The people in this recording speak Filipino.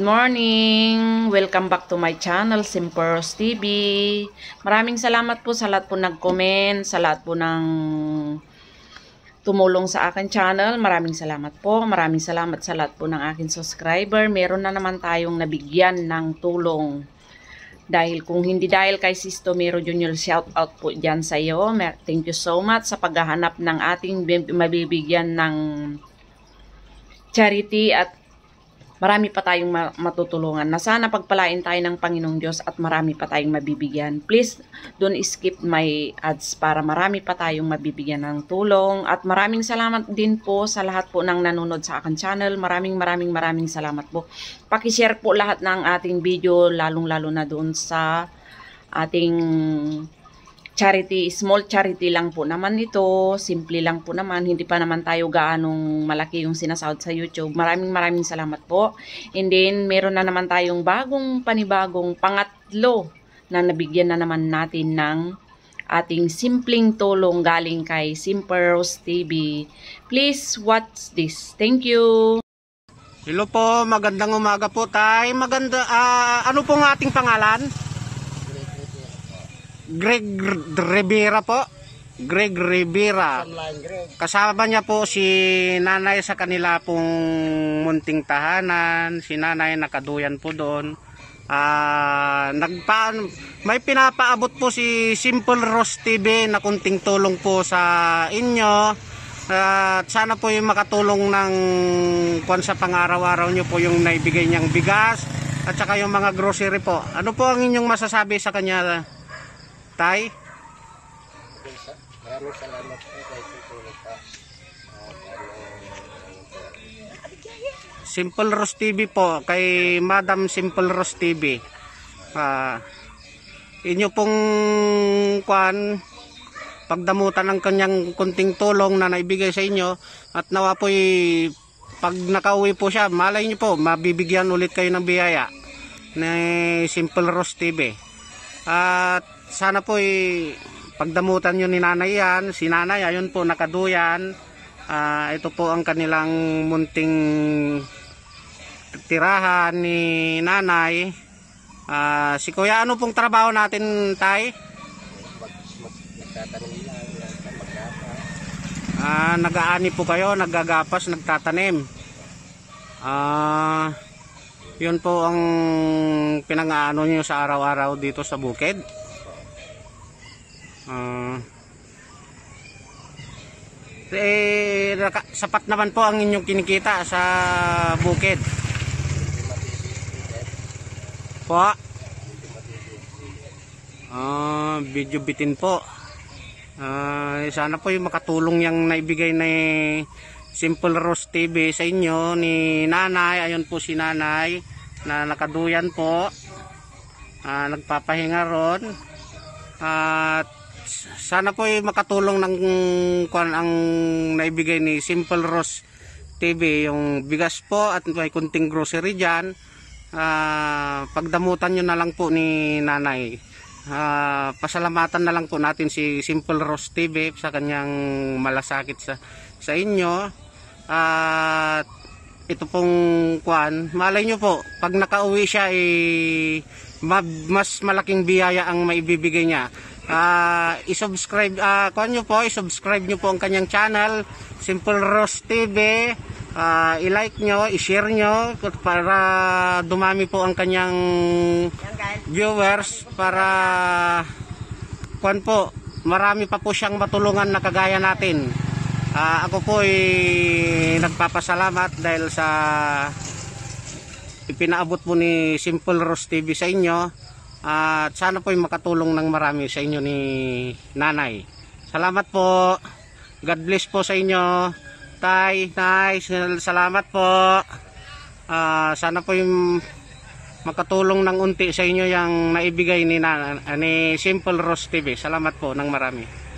Good morning! Welcome back to my channel, Simpers TV. Maraming salamat po sa lahat po nag-comment, sa lahat po ng tumulong sa akin channel. Maraming salamat po. Maraming salamat sa lahat po ng akin subscriber. Meron na naman tayong nabigyan ng tulong. Dahil kung hindi dahil kay Sisto Mero Jr. shout out po dyan sa iyo. Thank you so much sa paghahanap ng ating mabibigyan ng charity at marami pa tayong matutulungan. Na sana pagpalain tayo ng Panginoong Diyos at marami pa tayong mabibigyan. Please, don't skip my ads para marami pa tayong mabibigyan ng tulong. At maraming salamat din po sa lahat po ng nanonood sa akin channel. Maraming maraming maraming salamat po. Pakishare po lahat ng ating video, lalong-lalo na doon sa ating charity, small charity lang po naman ito, simple lang po naman, hindi pa naman tayo gaanong malaki yung sinasahod sa YouTube. Maraming maraming salamat po. And then, meron na naman tayong bagong panibagong pangatlo na nabigyan na naman natin ng ating simpleng tulong galing kay Simple Rose TV. Please watch this. Thank you! Hello po, magandang umaga po tay. Maganda, uh, ano po ang ating pangalan? Greg Rivera po. Greg Rivera. Kasama niya po si nanay sa kanila pong munting tahanan. Si nanay nakaduyan po doon. Uh, ah, nagpa may pinapaabot po si Simple Rose TV na kunting tulong po sa inyo at uh, sana po yung makatulong ng kwan sa pang-araw-araw nyo po yung naibigay niyang bigas at saka yung mga grocery po ano po ang inyong masasabi sa kanya Tay? Maraming salamat po kay tutulog pa. Simple Rose TV po kay Madam Simple Rose TV. Ah, inyo pong kwan pagdamutan ng kanyang kunting tulong na naibigay sa inyo at nawa po'y pag nakauwi po siya malay niyo po mabibigyan ulit kayo ng biyaya ni Simple Rose TV. At sana po'y pagdamutan nyo ni nanay yan, si nanay ayun po nakaduyan. Uh, ito po ang kanilang munting tirahan ni nanay. Uh, si kuya, ano pong trabaho natin tay? Uh, nag-aani po kayo, naggagapas, nagtatanim. Ah... Uh, yun po ang pinangaano nyo sa araw-araw dito sa bukid. Uh, eh, sapat naman po ang inyong kinikita sa bukid. Po. Uh, video bitin po. Uh, sana po yung makatulong yung naibigay na Simple Rose TV sa inyo ni Nanay. Ayun po si Nanay na nakaduyan po. Uh, nagpapahinga ron. At sana po ay makatulong ng kwan ang naibigay ni Simple Rose TV yung bigas po at may kunting grocery diyan. Uh, ah, pagdamutan niyo na lang po ni nanay uh, pasalamatan na lang po natin si Simple Rose TV sa kanyang malasakit sa sa inyo at uh, ito pong kwan, malay nyo po pag nakauwi siya eh, mas malaking biyaya ang maibibigay niya uh, i-subscribe, uh, kwan nyo po i-subscribe nyo po ang kanyang channel Simple Rose TV uh, i-like nyo, i-share nyo para dumami po ang kanyang viewers para kwan po, marami pa po siyang matulungan na kagaya natin. Uh, ako po ay nagpapasalamat dahil sa ipinaabot po ni Simple Rose TV sa inyo at sana po ay makatulong ng marami sa inyo ni nanay. Salamat po. God bless po sa inyo. Tay, Tay, salamat po. Uh, sana po yung makatulong ng unti sa inyo yung naibigay ni, na, ni Simple Rose TV. Salamat po ng marami.